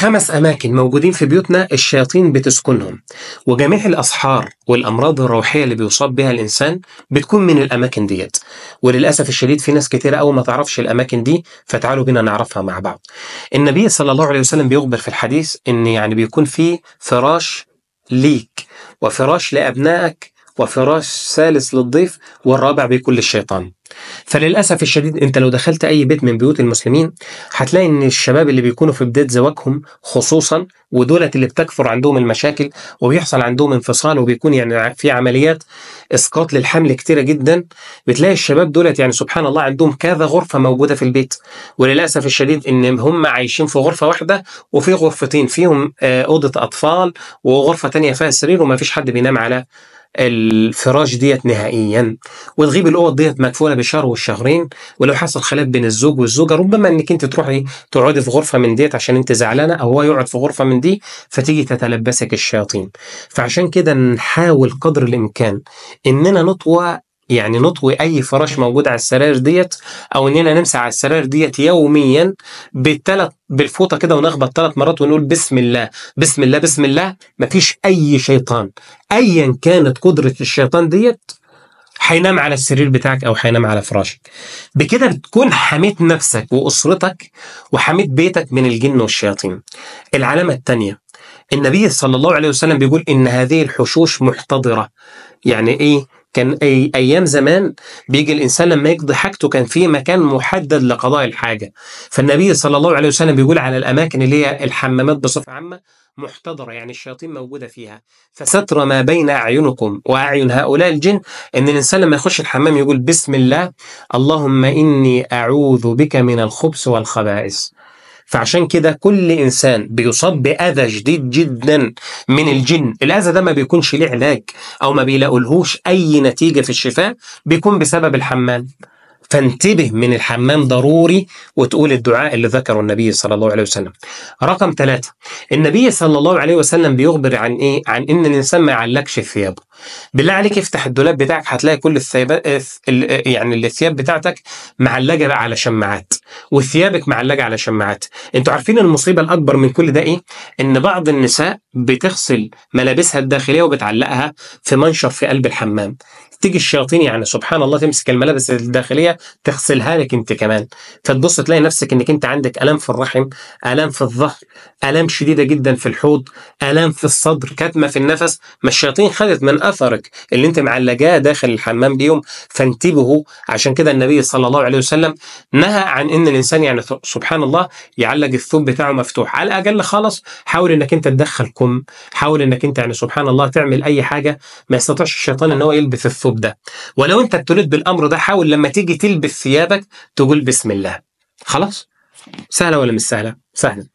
خمس أماكن موجودين في بيوتنا الشياطين بتسكنهم وجميع الأسحار والأمراض الروحية اللي بيصاب بها الإنسان بتكون من الأماكن ديت وللأسف الشديد في ناس كتير أو ما تعرفش الأماكن دي فتعالوا بينا نعرفها مع بعض النبي صلى الله عليه وسلم بيخبر في الحديث إن يعني بيكون في فراش ليك وفراش لأبنائك وفراش ثالث للضيف والرابع بيكون للشيطان فللاسف الشديد انت لو دخلت اي بيت من بيوت المسلمين هتلاقي ان الشباب اللي بيكونوا في بدايه زواجهم خصوصا ودولت اللي بتكثر عندهم المشاكل وبيحصل عندهم انفصال وبيكون يعني في عمليات اسقاط للحمل كتيره جدا بتلاقي الشباب دولت يعني سبحان الله عندهم كذا غرفه موجوده في البيت وللاسف الشديد ان هم عايشين في غرفه واحده وفي غرفتين فيهم آه، اوضه اطفال وغرفه تانية فيها سرير وما فيش حد بينام على الفراش ديت نهائيا وتغيب الاوض ديت مكفوله بشهر والشهرين ولو حصل خلاف بين الزوج والزوجه ربما انك انت تروحي تقعدي في غرفه من ديت عشان انت زعلانه او هو يقعد في غرفه من دي فتيجي تتلبسك الشياطين فعشان كده نحاول قدر الامكان اننا نطوى يعني نطوي اي فراش موجود على السراير ديت او اننا نمسح على السراير ديت يوميا بالثلاث بالفوطه كده ونخبط ثلاث مرات ونقول بسم الله بسم الله بسم الله مفيش اي شيطان ايا كانت قدره الشيطان ديت هينام على السرير بتاعك او هينام على فراشك بكده بتكون حميت نفسك واسرتك وحميت بيتك من الجن والشياطين العلامه الثانيه النبي صلى الله عليه وسلم بيقول ان هذه الحشوش محتضره يعني ايه كان أي ايام زمان بيجي الانسان لما يقضي حاجته كان في مكان محدد لقضاء الحاجه فالنبي صلى الله عليه وسلم بيقول على الاماكن اللي هي الحمامات بصفه عامه محتضره يعني الشياطين موجوده فيها فستر ما بين اعينكم واعين هؤلاء الجن ان الانسان لما يخش الحمام يقول بسم الله اللهم اني اعوذ بك من الخبث والخبائث فعشان كده كل انسان بيصاب باذى شديد جدا من الجن الاذى ده ما بيكونش ليه علاج او ما بيلاقولهوش اي نتيجه في الشفاء بيكون بسبب الحمام فانتبه من الحمام ضروري وتقول الدعاء اللي ذكره النبي صلى الله عليه وسلم رقم ثلاثة النبي صلى الله عليه وسلم بيخبر عن إيه؟ عن إن الإنسان ما يعلقش ثيابه بالله عليك افتح الدولاب بتاعك هتلاقي كل الثياب يعني الثياب بتاعتك معلقة على شماعات وثيابك معلقة على شماعات انتوا عارفين المصيبة الأكبر من كل ده إيه؟ إن بعض النساء بتغسل ملابسها الداخلية وبتعلقها في منشر في قلب الحمام تيجي الشياطين يعني سبحان الله تمسك الملابس الداخليه تغسلها لك انت كمان فتبص تلاقي نفسك انك انت عندك الام في الرحم الام في الظهر الام شديده جدا في الحوض الام في الصدر كتمه في النفس ما الشياطين خدت من اثرك اللي انت معلقاه داخل الحمام بيهم فانتبهوا عشان كده النبي صلى الله عليه وسلم نهى عن ان الانسان يعني سبحان الله يعلق الثوب بتاعه مفتوح على الاقل خالص حاول انك انت تدخل كم حاول انك انت يعني سبحان الله تعمل اي حاجه ما يستطيعش الشيطان ان هو يلبس الثوب الثوب ده ولو انت ابتليت بالامر ده حاول لما تيجي تلبس ثيابك تقول بسم الله خلاص سهله ولا مش سهله سهله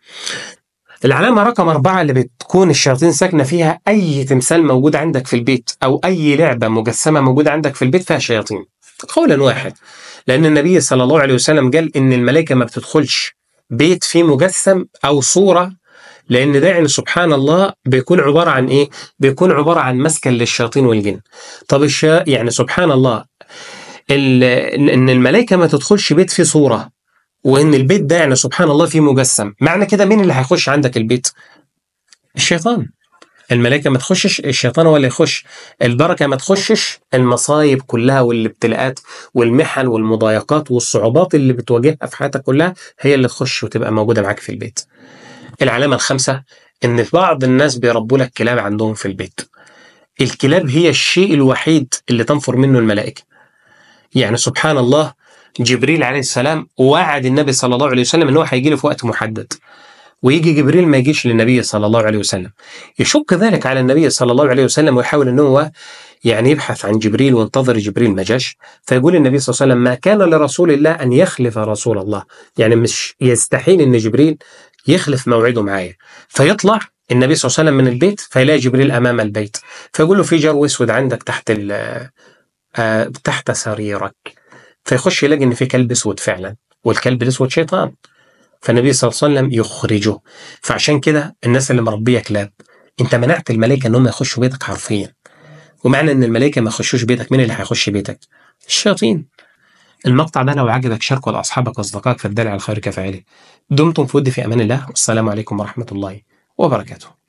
العلامة رقم أربعة اللي بتكون الشياطين ساكنة فيها أي تمثال موجود عندك في البيت أو أي لعبة مجسمة موجودة عندك في البيت فيها شياطين قولا واحد لأن النبي صلى الله عليه وسلم قال إن الملائكة ما بتدخلش بيت فيه مجسم أو صورة لأن ده يعني سبحان الله بيكون عبارة عن إيه؟ بيكون عبارة عن مسكن للشياطين والجن طب الشا يعني سبحان الله إن الملائكة ما تدخلش بيت فيه صورة وإن البيت ده يعني سبحان الله فيه مجسم معنى كده مين اللي هيخش عندك البيت؟ الشيطان الملائكه ما تخشش الشيطان هو اللي يخش البركه ما تخشش المصايب كلها والابتلاءات والمحن والمضايقات والصعوبات اللي بتواجهها في حياتك كلها هي اللي تخش وتبقى موجوده معاك في البيت العلامة الخامسة إن بعض الناس بيربوا لك كلاب عندهم في البيت الكلاب هي الشيء الوحيد اللي تنفر منه الملائكة يعني سبحان الله جبريل عليه السلام وعد النبي صلى الله عليه وسلم ان هو هيجي له في وقت محدد ويجي جبريل ما يجيش للنبي صلى الله عليه وسلم يشك ذلك على النبي صلى الله عليه وسلم ويحاول ان هو يعني يبحث عن جبريل وانتظر جبريل ما جاش فيقول النبي صلى الله عليه وسلم ما كان لرسول الله ان يخلف رسول الله يعني مش يستحيل ان جبريل يخلف موعده معايا فيطلع النبي صلى الله عليه وسلم من البيت فيلاقي جبريل امام البيت فيقول له في جرو اسود عندك تحت آه تحت سريرك فيخش يلاقي ان في كلب اسود فعلا والكلب الاسود شيطان فالنبي صلى الله عليه وسلم يخرجه فعشان كده الناس اللي مربيه كلاب انت منعت الملائكه انهم يخشوا بيتك حرفيا ومعنى ان الملائكه ما يخشوش بيتك مين اللي هيخش بيتك الشياطين المقطع ده لو عجبك شاركه لأصحابك وأصدقائك فالدلع الخير كفاعله دمتم في ود في أمان الله والسلام عليكم ورحمة الله وبركاته